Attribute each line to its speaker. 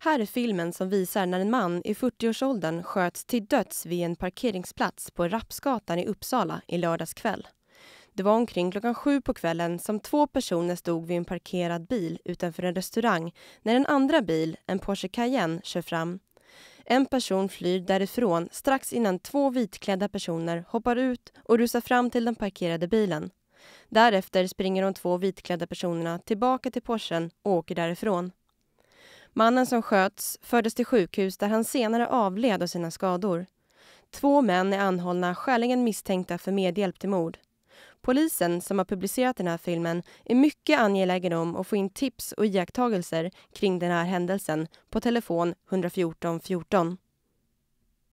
Speaker 1: Här är filmen som visar när en man i 40-årsåldern sköts till döds vid en parkeringsplats på Rapsgatan i Uppsala i lördags kväll. Det var omkring klockan sju på kvällen som två personer stod vid en parkerad bil utanför en restaurang när en andra bil, en Porsche Cayenne, kör fram. En person flyr därifrån strax innan två vitklädda personer hoppar ut och rusar fram till den parkerade bilen. Därefter springer de två vitklädda personerna tillbaka till Porschen och åker därifrån. Mannen som sköts fördes till sjukhus där han senare avled av sina skador. Två män är anhållna skäligen misstänkta för medhjälp till mord. Polisen, som har publicerat den här filmen, är mycket angelägen om att få in tips och iakttagelser kring den här händelsen på telefon 114 14.